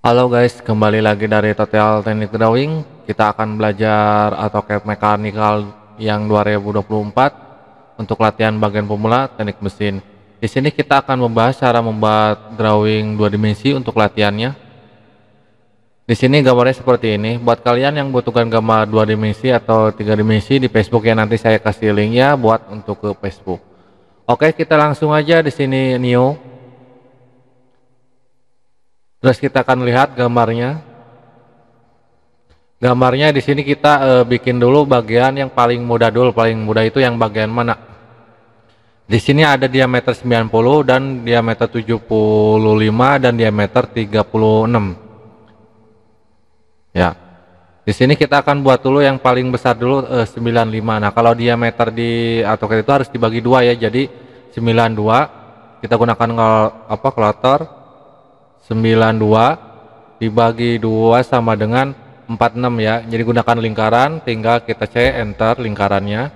Halo guys, kembali lagi dari Total Teknik Drawing. Kita akan belajar AutoCAD Mechanical yang 2024 untuk latihan bagian pemula teknik mesin. Di sini kita akan membahas cara membuat drawing dua dimensi untuk latihannya. Di sini gambarnya seperti ini. Buat kalian yang butuhkan gambar dua dimensi atau tiga dimensi di Facebook ya nanti saya kasih linknya buat untuk ke Facebook. Oke, kita langsung aja di sini Neo Terus kita akan lihat gambarnya. Gambarnya di sini kita e, bikin dulu bagian yang paling mudah dulu, paling mudah itu yang bagian mana? Di sini ada diameter 90 dan diameter 75 dan diameter 36. Ya. Di sini kita akan buat dulu yang paling besar dulu e, eh, 95. Nah, kalau diameter di AutoCAD itu harus dibagi dua ya. Jadi 92 kita gunakan apa kalkulator 92 dibagi 2 sama dengan 46 ya jadi gunakan lingkaran tinggal kita C enter lingkarannya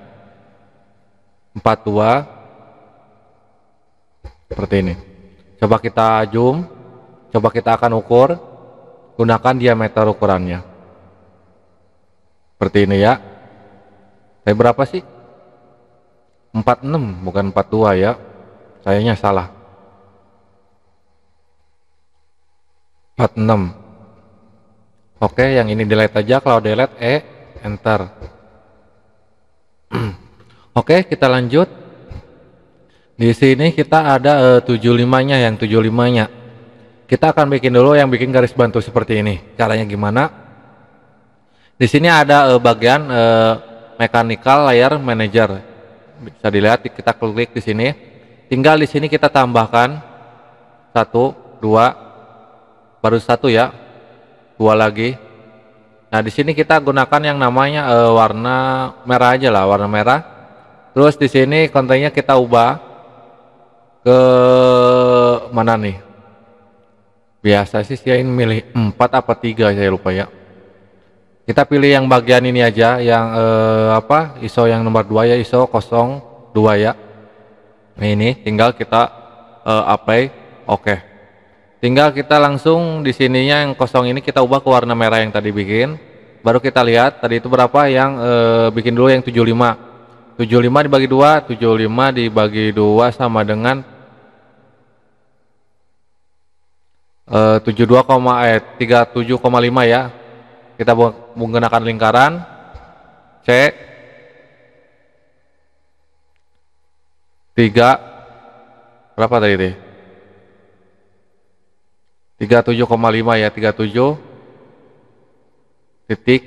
42 seperti ini coba kita zoom coba kita akan ukur gunakan diameter ukurannya seperti ini ya saya berapa sih 46 bukan 42 ya sayangnya salah 46 oke yang ini delete aja kalau delete E enter oke kita lanjut di sini kita ada e, 75 nya yang 75 nya kita akan bikin dulu yang bikin garis bantu seperti ini caranya gimana di sini ada e, bagian e, mechanical layer manager bisa dilihat kita klik di sini tinggal di sini kita tambahkan satu dua baru satu ya dua lagi nah di sini kita gunakan yang namanya e, warna merah aja lah warna merah terus di sini kontennya kita ubah ke mana nih biasa sih saya ini milih 4 apa tiga saya lupa ya kita pilih yang bagian ini aja yang e, apa ISO yang nomor 2 ya ISO 02 ya nah, ini tinggal kita e, ya? oke okay. Tinggal kita langsung di sininya yang kosong ini kita ubah ke warna merah yang tadi bikin. Baru kita lihat tadi itu berapa yang e, bikin dulu yang 75. 75 dibagi 2, 75 dibagi 2 sama dengan e, 72, eh 37,5 eh, ya. Kita menggunakan lingkaran C 3 berapa tadi deh? 37,5 ya 37 titik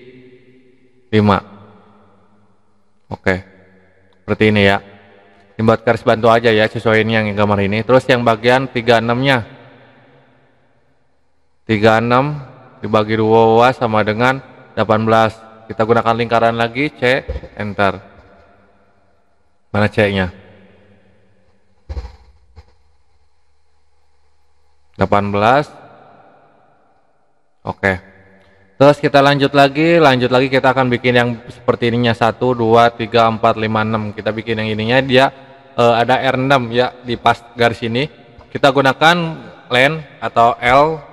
5 oke seperti ini ya dibuat garis bantu aja ya sesuaiin yang gambar ini terus yang bagian 36 nya 36 dibagi 2 sama dengan 18 kita gunakan lingkaran lagi C enter mana C nya 18 Oke. Terus kita lanjut lagi, lanjut lagi kita akan bikin yang seperti ininya 1 2 3 4 5 6. Kita bikin yang ininya dia uh, ada R6 ya di pas garis ini. Kita gunakan len atau L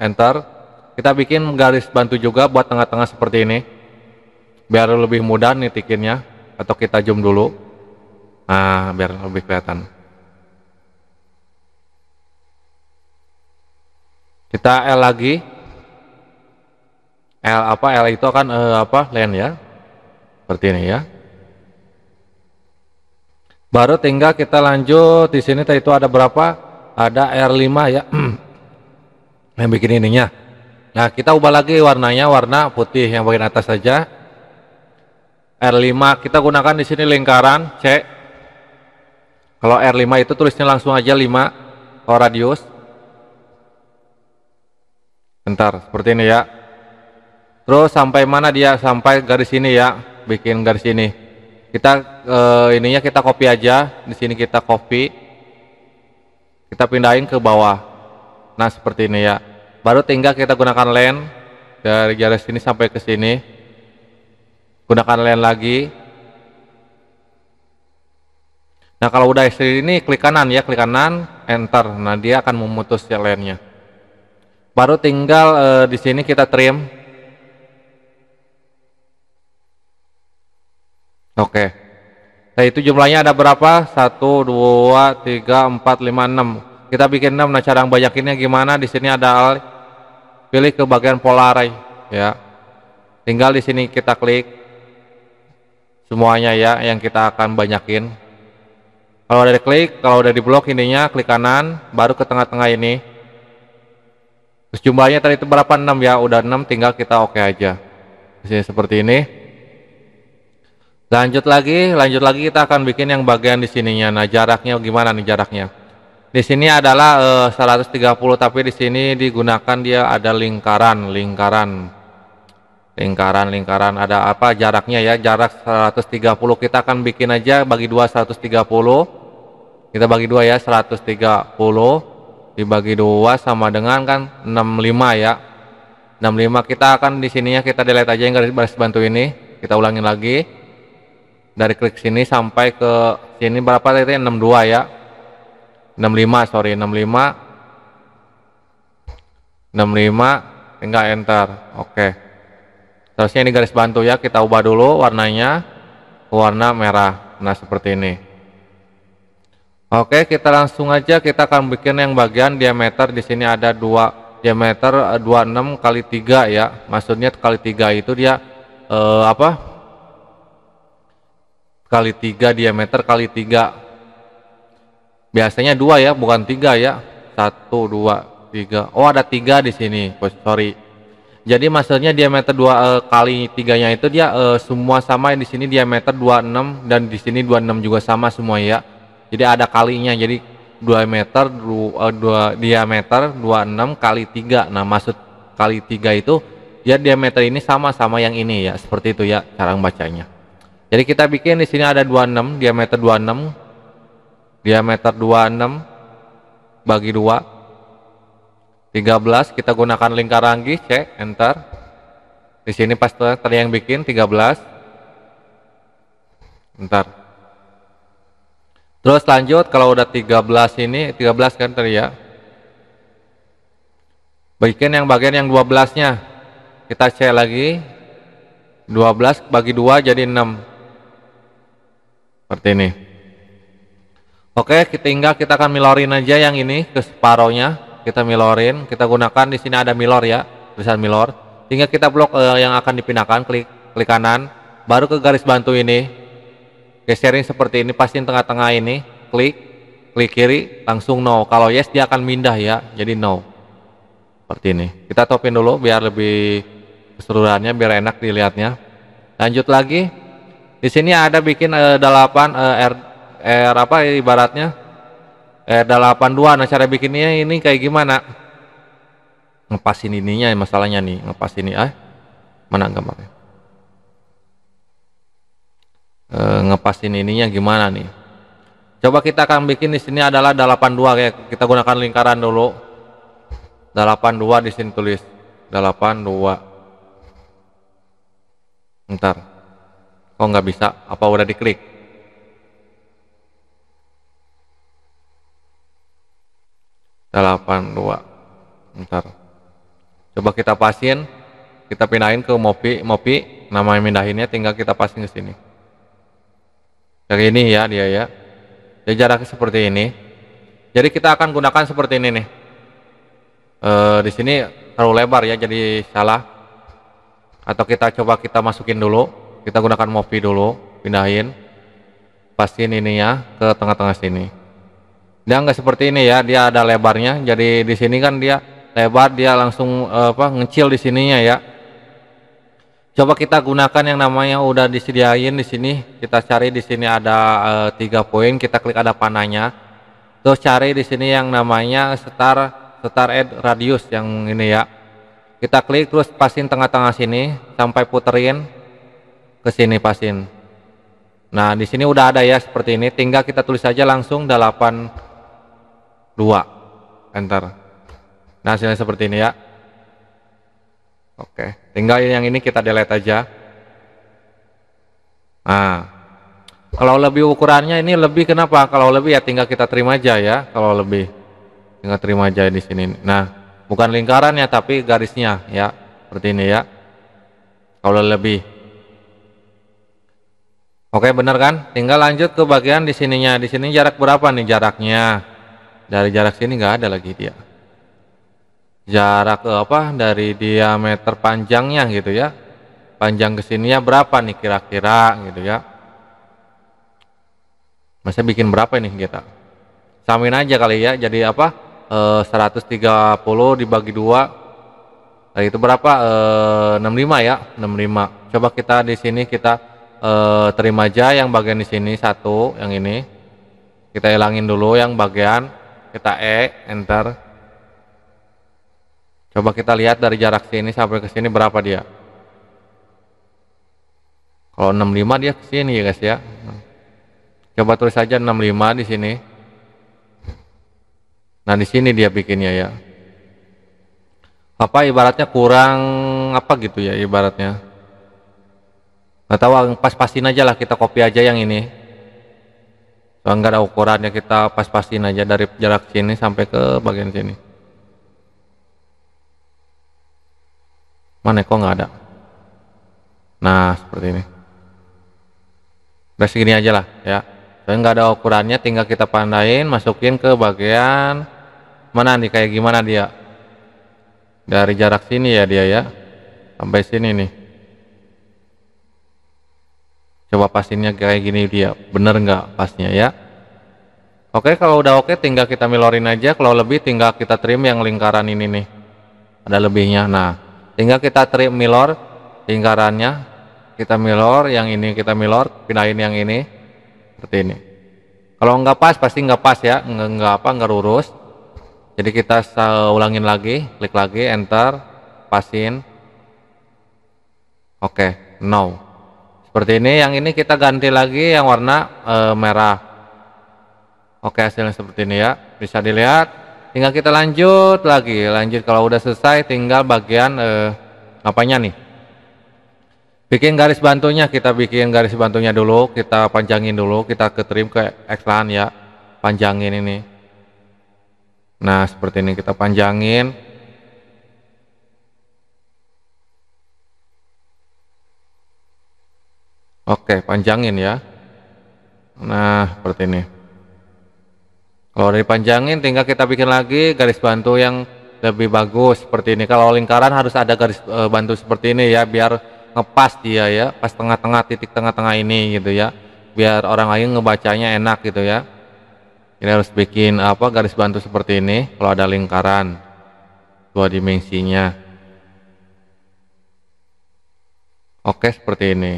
enter. Kita bikin garis bantu juga buat tengah-tengah seperti ini. Biar lebih mudah nih nitikinnya atau kita zoom dulu. Nah, biar lebih kelihatan. kita L lagi L apa L itu akan uh, eh, apa len ya seperti ini ya baru tinggal kita lanjut di sini itu ada berapa ada R5 ya yang bikin ininya nah kita ubah lagi warnanya warna putih yang bagian atas saja R5 kita gunakan di sini lingkaran C kalau R5 itu tulisnya langsung aja 5 kalau radius bentar seperti ini ya Terus sampai mana dia sampai garis ini ya, bikin garis ini. Kita eh, ininya kita copy aja, di sini kita copy. Kita pindahin ke bawah. Nah, seperti ini ya. Baru tinggal kita gunakan len dari garis ini sampai ke sini. Gunakan len lagi. Nah, kalau udah istri ini klik kanan ya, klik kanan, enter. Nah, dia akan memutus ya lennya. Baru tinggal eh, di sini kita trim Oke. Nah itu jumlahnya ada berapa? 1, 2, 3, 4, 5, 6. Kita bikin 6. Nah cara banyakinnya gimana? Di sini ada pilih ke bagian pola array. Ya. Tinggal di sini kita klik semuanya ya yang kita akan banyakin. Kalau udah diklik, kalau udah diblok ininya klik kanan, baru ke tengah-tengah ini. Terus jumlahnya tadi itu berapa? 6 ya, udah 6 tinggal kita oke okay aja. Di sini seperti ini. Lanjut lagi, lanjut lagi kita akan bikin yang bagian di sininya. Nah, jaraknya gimana nih jaraknya? Di sini adalah eh, uh, 130 tapi di sini digunakan dia ada lingkaran, lingkaran. Lingkaran, lingkaran ada apa jaraknya ya? Jarak 130 kita akan bikin aja bagi 2 130. Kita bagi dua ya 130 dibagi dua sama dengan kan 65 ya. 65 kita akan di sininya kita delete aja yang garis bantu ini. Kita ulangin lagi dari klik sini sampai ke sini berapa tadi 62 ya 65 sorry 65 65 tinggal enter oke okay. terusnya ini garis bantu ya kita ubah dulu warnanya ke warna merah nah seperti ini oke okay, kita langsung aja kita akan bikin yang bagian diameter di sini ada dua diameter 26 eh, kali 3 ya maksudnya kali 3 itu dia eh, apa kali tiga diameter kali tiga biasanya dua ya bukan tiga ya satu dua tiga oh ada tiga di sini oh, sorry jadi maksudnya diameter dua e, kali tiganya itu dia e, semua sama di sini diameter 26 dan di sini 26 juga sama semua ya jadi ada kalinya jadi 2 meter 2, 2 eh, diameter 26 kali tiga. nah maksud kali tiga itu ya diameter ini sama sama yang ini ya seperti itu ya cara bacanya jadi kita bikin di sini ada 26, diameter 26, diameter 26 bagi 2 13 kita gunakan lingkaran lagi, cek enter. Di sini pas tadi yang bikin 13. Bentar. Terus lanjut kalau udah 13 ini 13 kan tadi ya. Bikin yang bagian yang 12-nya. Kita cek lagi, 12 bagi 2 jadi 6 seperti ini. Oke, kita tinggal kita akan milorin aja yang ini ke separohnya. Kita milorin, kita gunakan di sini ada milor ya, tulisan milor. Tinggal kita blok uh, yang akan dipindahkan, klik klik kanan, baru ke garis bantu ini. Geserin seperti ini, pastiin tengah-tengah ini, klik, klik kiri, langsung no. Kalau yes dia akan pindah ya, jadi no. Seperti ini. Kita topin dulu biar lebih keseluruhannya biar enak dilihatnya. Lanjut lagi, di sini ada bikin e, 8 e, R R apa ibaratnya R82. Eh, nah, cara bikinnya ini kayak gimana? Ngepasin ininya ya, masalahnya nih, ngepasin ini ah. Mana gambarnya? E, eh, ngepasin ininya gimana nih? Coba kita akan bikin di sini adalah 82 kayak kita gunakan lingkaran dulu. 82 di sini tulis 82. Ntar. Kok oh, nggak bisa? Apa udah diklik? Delapan dua. Ntar. Coba kita pasin, kita pindahin ke Mopi, Mopi. Nama yang pindahinnya tinggal kita pasin ke sini. yang ini ya dia ya. dia jaraknya seperti ini. Jadi kita akan gunakan seperti ini nih. E, di sini terlalu lebar ya, jadi salah. Atau kita coba kita masukin dulu kita gunakan movi dulu pindahin pastiin ininya ke tengah-tengah sini dia nggak seperti ini ya dia ada lebarnya jadi di sini kan dia lebar dia langsung eh, apa ngecil di sininya ya coba kita gunakan yang namanya udah disediain di sini kita cari di sini ada eh, tiga poin kita klik ada panahnya terus cari di sini yang namanya star star ed radius yang ini ya kita klik terus pasin tengah-tengah sini sampai puterin ke sini pasin. Nah, di sini udah ada ya seperti ini, tinggal kita tulis saja langsung 82. Enter. Nah, hasilnya seperti ini ya. Oke, tinggal yang ini kita delete aja. Nah, kalau lebih ukurannya ini lebih kenapa? Kalau lebih ya tinggal kita terima aja ya. Kalau lebih tinggal terima aja di sini. Nah, bukan lingkarannya tapi garisnya ya, seperti ini ya. Kalau lebih Oke benar kan? Tinggal lanjut ke bagian di sininya. Di sini jarak berapa nih jaraknya? Dari jarak sini nggak ada lagi dia. Jarak ke eh, apa? Dari diameter panjangnya gitu ya. Panjang ke sininya berapa nih kira-kira gitu ya. Masa bikin berapa ini kita? Samin aja kali ya. Jadi apa? E, eh, 130 dibagi dua. nah, itu berapa? E, eh, 65 ya, 65. Coba kita di sini kita eh, terima aja yang bagian di sini satu yang ini kita hilangin dulu yang bagian kita E enter coba kita lihat dari jarak sini sampai ke sini berapa dia kalau 65 dia ke sini ya guys ya coba tulis saja 65 di sini nah di sini dia bikinnya ya apa ibaratnya kurang apa gitu ya ibaratnya nggak tahu pas-pasin aja lah kita copy aja yang ini soalnya nggak ada ukurannya kita pas-pasin aja dari jarak sini sampai ke bagian sini mana kok nggak ada nah seperti ini udah segini aja lah ya soalnya nggak ada ukurannya tinggal kita pandain masukin ke bagian mana nih kayak gimana dia dari jarak sini ya dia ya sampai sini nih coba pastinya kayak gini dia bener nggak pasnya ya oke kalau udah oke tinggal kita milorin aja kalau lebih tinggal kita trim yang lingkaran ini nih ada lebihnya nah tinggal kita trim milor lingkarannya kita milor yang ini kita milor pindahin yang ini seperti ini kalau nggak pas pasti nggak pas ya nggak, nggak apa nggak lurus jadi kita ulangin lagi klik lagi enter pasin oke okay, no seperti ini yang ini kita ganti lagi yang warna e, merah oke hasilnya seperti ini ya bisa dilihat tinggal kita lanjut lagi lanjut kalau udah selesai tinggal bagian e, apanya nih bikin garis bantunya kita bikin garis bantunya dulu kita panjangin dulu kita ke trim ke ekstran ya panjangin ini nah seperti ini kita panjangin Oke, panjangin ya. Nah, seperti ini. Kalau dipanjangin tinggal kita bikin lagi garis bantu yang lebih bagus seperti ini. Kalau lingkaran harus ada garis e, bantu seperti ini ya biar ngepas dia ya, pas tengah-tengah titik tengah-tengah ini gitu ya. Biar orang lain ngebacanya enak gitu ya. Ini harus bikin apa garis bantu seperti ini kalau ada lingkaran dua dimensinya. Oke, seperti ini.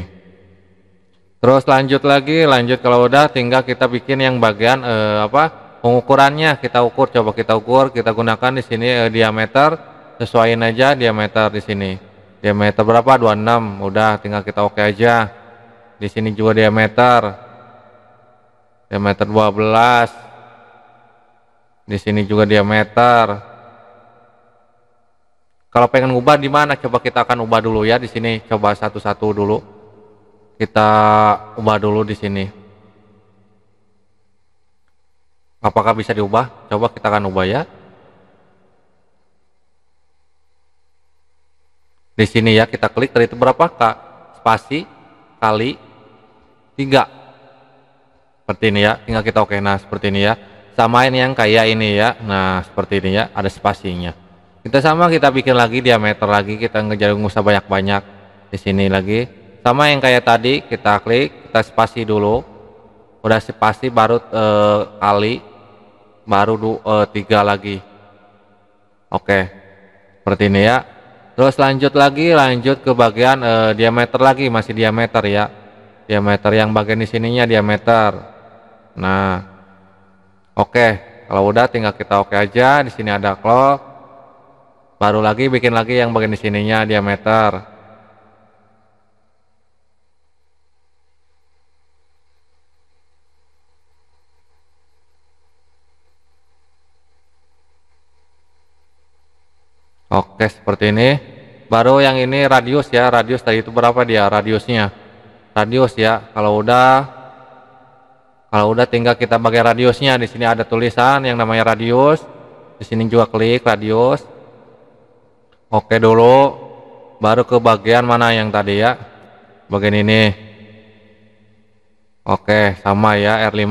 Terus lanjut lagi, lanjut kalau udah tinggal kita bikin yang bagian eh, apa pengukurannya kita ukur, coba kita ukur, kita gunakan di sini eh, diameter, sesuaiin aja diameter di sini. Diameter berapa? 26. Udah tinggal kita oke okay aja. Di sini juga diameter. Diameter 12. Di sini juga diameter. Kalau pengen ubah di mana? Coba kita akan ubah dulu ya di sini. Coba satu-satu dulu kita ubah dulu di sini apakah bisa diubah coba kita akan ubah ya di sini ya kita klik tadi itu berapa kak spasi kali tiga seperti ini ya tinggal kita oke nah seperti ini ya samain yang kayak ini ya nah seperti ini ya ada spasinya kita sama kita bikin lagi diameter lagi kita ngejar nggak usah banyak-banyak di sini lagi sama yang kayak tadi kita klik kita spasi dulu udah spasi baru eh, kali baru du, eh, tiga lagi oke seperti ini ya terus lanjut lagi lanjut ke bagian eh, diameter lagi masih diameter ya diameter yang bagian di sininya diameter nah oke kalau udah tinggal kita oke aja di sini ada clock baru lagi bikin lagi yang bagian di sininya diameter Oke, seperti ini. Baru yang ini radius ya, radius tadi itu berapa dia radiusnya? Radius ya. Kalau udah kalau udah tinggal kita pakai radiusnya. Di sini ada tulisan yang namanya radius. Di sini juga klik radius. Oke dulu. Baru ke bagian mana yang tadi ya? Bagian ini. Oke, sama ya R5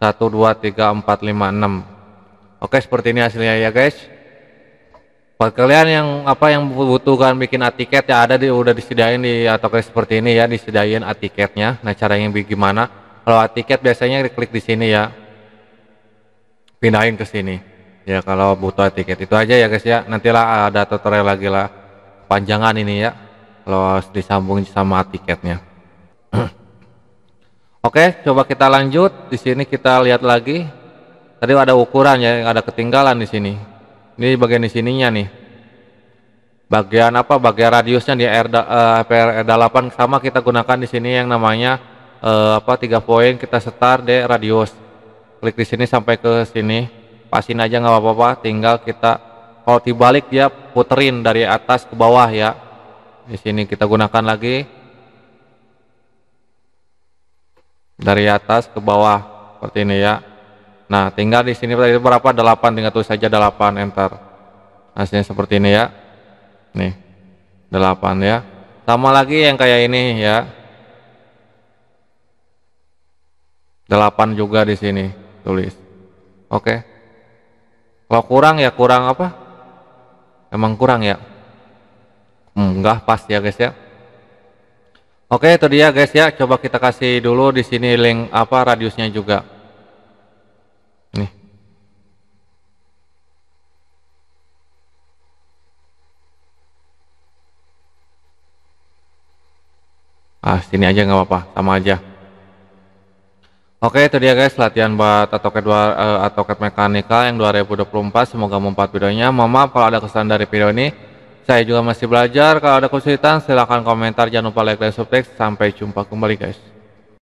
1 2 3 4 5 6. Oke, seperti ini hasilnya ya, guys buat kalian yang apa yang membutuhkan bikin atiket ya ada di udah disediain di atau seperti ini ya disediain atiketnya nah caranya gimana kalau atiket biasanya klik di sini ya pindahin ke sini ya kalau butuh atiket itu aja ya guys ya nantilah ada tutorial lagi lah panjangan ini ya kalau disambung sama tiketnya oke coba kita lanjut di sini kita lihat lagi tadi ada ukuran ya ada ketinggalan di sini ini bagian di sininya nih. Bagian apa? Bagian radiusnya di R uh, eh, 8 sama kita gunakan di sini yang namanya uh, apa? tiga poin kita setar di radius. Klik di sini sampai ke sini. Pasin aja nggak apa-apa, tinggal kita kalau dibalik dia puterin dari atas ke bawah ya. Di sini kita gunakan lagi dari atas ke bawah seperti ini ya. Nah, tinggal di sini tadi berapa? 8, tinggal tulis saja 8 enter. Hasilnya nah, seperti ini ya. Nih. 8 ya. Sama lagi yang kayak ini ya. 8 juga di sini tulis. Oke. Kalau kurang ya kurang apa? Emang kurang ya? Hmm, enggak pas ya guys ya. Oke, itu dia guys ya. Coba kita kasih dulu di sini link apa radiusnya juga. ah sini aja nggak apa-apa sama aja Oke itu dia guys latihan buat AutoCAD, uh, eh, AutoCAD Mekanika yang 2024 semoga mempat videonya mohon maaf kalau ada kesan dari video ini saya juga masih belajar kalau ada kesulitan silahkan komentar jangan lupa like dan subscribe sampai jumpa kembali guys